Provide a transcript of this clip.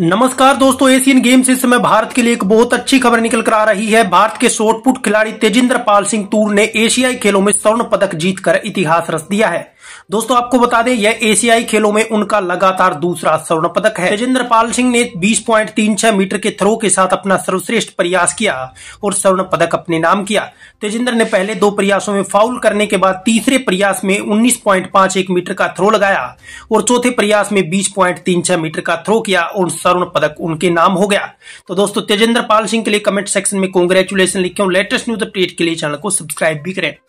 नमस्कार दोस्तों Asian games इस समय भारत के लिए एक बहुत अच्छी खबर निकल कर आ रही है भारत के शॉटपुट खिलाड़ी तेजिंद्र पाल सिंह तूर ने एशियाई खेलों में स्वर्ण पदक जीतकर इतिहास रच दिया है दोस्तों आपको बता दें यह एशियाई खेलों में उनका लगातार दूसरा स्वर्ण पदक है तेजेंद्र पाल सिंह ने 20.36 मीटर के थ्रो के साथ अपना सर्वश्रेष्ठ प्रयास किया और स्वर्ण पदक अपने नाम किया तेजेंद्र ने पहले दो प्रयासों में फाउल करने के बाद तीसरे प्रयास में उन्नीस मीटर का थ्रो लगाया और चौथे प्रयास में बीस मीटर का थ्रो किया और स्वर्ण पदक उनके नाम हो गया तो दोस्तों तेजेंद्र पाल सिंह के लिए कमेंट सेक्शन में कॉन्ग्रेचुलेशन लिखे और लेटेस्ट न्यूज अपडेट के लिए चैनल को सब्सक्राइब भी करें